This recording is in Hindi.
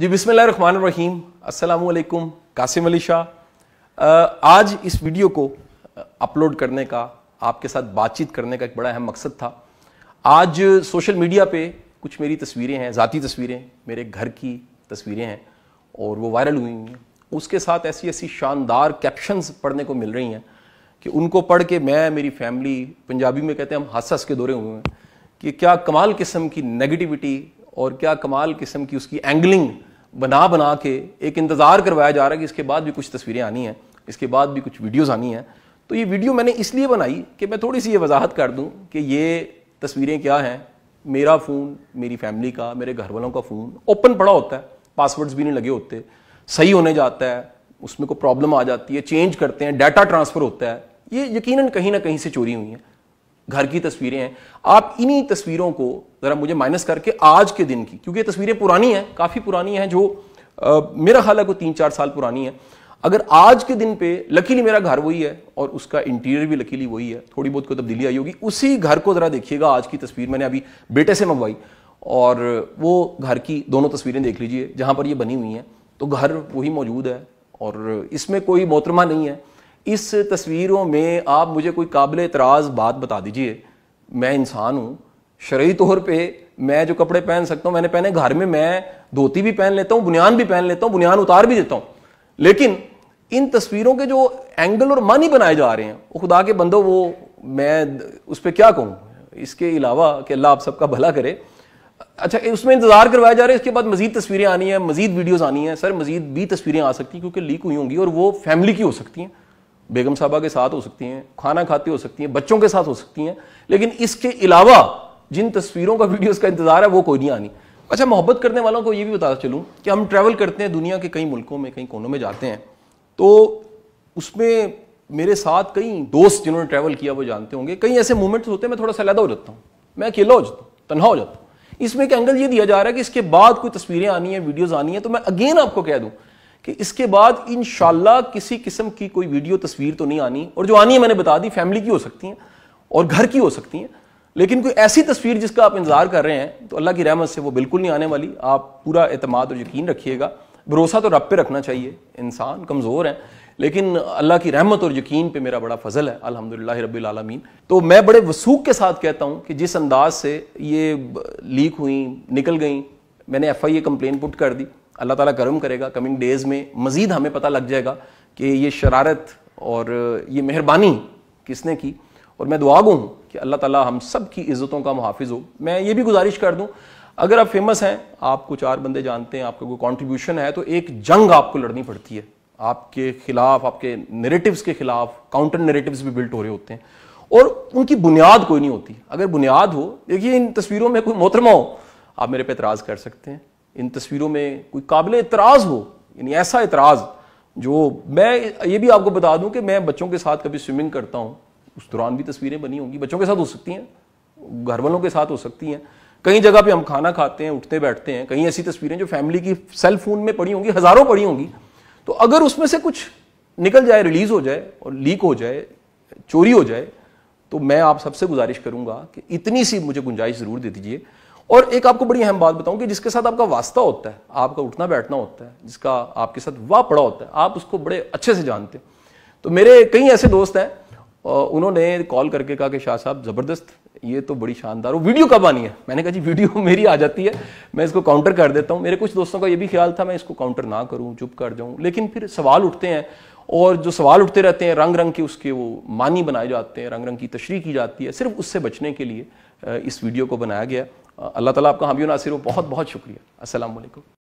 जी बिस्मिल रहीम असलकुम कासिम अली शाह आज इस वीडियो को अपलोड करने का आपके साथ बातचीत करने का एक बड़ा अहम मकसद था आज सोशल मीडिया पे कुछ मेरी तस्वीरें हैं ज़ाती तस्वीरें मेरे घर की तस्वीरें हैं और वो वायरल हुई हैं उसके साथ ऐसी ऐसी शानदार कैप्शंस पढ़ने को मिल रही हैं कि उनको पढ़ के मैं मेरी फैमिली पंजाबी में कहते हैं हम हंस हंस के दौरे हुए हैं कि क्या कमाल किस्म की नेगेटिविटी और क्या कमाल किस्म की उसकी एंगलिंग बना बना के एक इंतज़ार करवाया जा रहा है कि इसके बाद भी कुछ तस्वीरें आनी हैं इसके बाद भी कुछ वीडियोज़ आनी हैं तो ये वीडियो मैंने इसलिए बनाई कि मैं थोड़ी सी ये वजाहत कर दूँ कि ये तस्वीरें क्या हैं मेरा फ़ोन मेरी फैमिली का मेरे घर वालों का फ़ोन ओपन पड़ा होता है पासवर्ड्स भी नहीं लगे होते सही होने जाता है उसमें कोई प्रॉब्लम आ जाती है चेंज करते हैं डाटा ट्रांसफ़र होता है ये यकीनन कहीं ना कहीं से चोरी हुई है घर की तस्वीरें हैं आप इन्हीं तस्वीरों को ज़रा मुझे माइनस करके आज के दिन की क्योंकि ये तस्वीरें पुरानी हैं काफ़ी पुरानी हैं जो आ, मेरा ख्याल है को तीन चार साल पुरानी है अगर आज के दिन पे लकीली मेरा घर वही है और उसका इंटीरियर भी लकीली वही है थोड़ी बहुत कोई तब्दीली आई होगी उसी घर को ज़रा देखिएगा आज की तस्वीर मैंने अभी बेटे से मंगवाई और वो घर की दोनों तस्वीरें देख लीजिए जहाँ पर ये बनी हुई हैं तो घर वही मौजूद है और इसमें कोई मोहतरमा नहीं है इस तस्वीरों में आप मुझे कोई काबिल एतराज़ बात बता दीजिए मैं इंसान हूँ शर्य तौर पर मैं जो कपड़े पहन सकता हूँ मैंने पहने घर में मैं धोती भी पहन लेता हूँ बुनियान भी पहन लेता हूँ बुनियान उतार भी देता हूँ लेकिन इन तस्वीरों के जो एंगल और मानी बनाए जा रहे हैं वो खुदा के बंदो वो मैं उस पर क्या कहूँ इसके अलावा कि अल्लाह आप सबका भला करे अच्छा उसमें इंतजार करवाया जा रहा है इसके बाद मजीद तस्वीरें आनी है मजीद वीडियोज़ आनी है सर मजीद भी तस्वीरें आ सकती हैं क्योंकि लीक हुई होंगी और वो फैमिली की हो सकती हैं बेगम साहबा के साथ हो सकती हैं खाना खाती हो सकती हैं बच्चों के साथ हो सकती हैं लेकिन इसके अलावा जिन तस्वीरों का वीडियोस का इंतज़ार है वो कोई नहीं आनी अच्छा मोहब्बत करने वालों को ये भी बता चलूँ कि हम ट्रैवल करते हैं दुनिया के कई मुल्कों में कई कोनों में जाते हैं तो उसमें मेरे साथ कई दोस्त जिन्होंने ट्रैवल किया वो जानते होंगे कई ऐसे मोमेंट्स होते हैं मैं थोड़ा सा हो जाता हूँ मैं अकेला हो जाता हूँ तनहा हो जाता हूँ इसमें एक एंगल ये दिया जा रहा है कि इसके बाद कोई तस्वीरें आनी है वीडियोज़ आनी है तो मैं अगेन आपको कह दूँ कि इसके बाद इन किसी किस्म की कोई वीडियो तस्वीर तो नहीं आनी और जो आनी है मैंने बता दी फैमिली की हो सकती हैं और घर की हो सकती हैं लेकिन कोई ऐसी तस्वीर जिसका आप इंतजार कर रहे हैं तो अल्लाह की रहमत से वो बिल्कुल नहीं आने वाली आप पूरा अतमाद और यकीन रखिएगा भरोसा तो रब पे रखना चाहिए इंसान कमज़ोर है लेकिन अल्लाह की रहमत और यकीन पे मेरा बड़ा फजल है अलहमदिल्ला रबालमीन तो मैं बड़े वसूख के साथ कहता हूँ कि जिस अंदाज से ये लीक हुई निकल गई मैंने F I A complaint put कर दी अल्लाह ताला करम करेगा कमिंग डेज़ में मज़ीद हमें पता लग जाएगा कि ये शरारत और ये मेहरबानी किसने की और मैं दुआ हूँ कि अल्लाह ताला हम सब की इज़्ज़तों का मुहाफ़ हो मैं ये भी गुजारिश कर दूँ अगर आप फेमस हैं आपको चार बंदे जानते हैं आपका कोई कॉन्ट्रीब्यूशन है तो एक जंग आपको लड़नी पड़ती है आपके खिलाफ आपके नेरेटिव्स के खिलाफ काउंटर नेरेटिव्स भी बिल्ट हो रहे होते हैं और उनकी बुनियाद कोई नहीं होती अगर बुनियाद हो देखिए इन तस्वीरों में कोई मोहतरमा हो आप मेरे पे इतराज़ कर सकते हैं इन तस्वीरों में कोई काबिल इतराज हो यानी ऐसा इतराज जो मैं ये भी आपको बता दूं कि मैं बच्चों के साथ कभी स्विमिंग करता हूं उस दौरान भी तस्वीरें बनी होंगी बच्चों के साथ हो सकती हैं घर वालों के साथ हो सकती हैं कई जगह पे हम खाना खाते हैं उठते बैठते हैं कहीं ऐसी तस्वीरें जो फैमिली की सेल फोन में पड़ी होंगी हज़ारों पड़ी होंगी तो अगर उसमें से कुछ निकल जाए रिलीज़ हो जाए और लीक हो जाए चोरी हो जाए तो मैं आप सबसे गुजारिश करूंगा कि इतनी सी मुझे गुंजाइश ज़रूर दे दीजिए और एक आपको बड़ी अहम बात बताऊं कि जिसके साथ आपका वास्ता होता है आपका उठना बैठना होता है जिसका आपके साथ वाह पड़ा होता है आप उसको बड़े अच्छे से जानते हैं तो मेरे कई ऐसे दोस्त हैं उन्होंने कॉल करके कहा कि शाह साहब ज़बरदस्त ये तो बड़ी शानदार हो वीडियो कब आनी है मैंने कहा जी वीडियो मेरी आ जाती है मैं इसको काउंटर कर देता हूँ मेरे कुछ दोस्तों का ये भी ख्याल था मैं इसको काउंटर ना करूँ चुप कर जाऊँ लेकिन फिर सवाल उठते हैं और जो सवाल उठते रहते हैं रंग रंग के उसके वो मानी बनाए जाते हैं रंग रंग की तशरी की जाती है सिर्फ उससे बचने के लिए इस वीडियो को बनाया गया अल्लाह ताला आपका हमी नासिर हो बहुत बहुत शुक्रिया असलम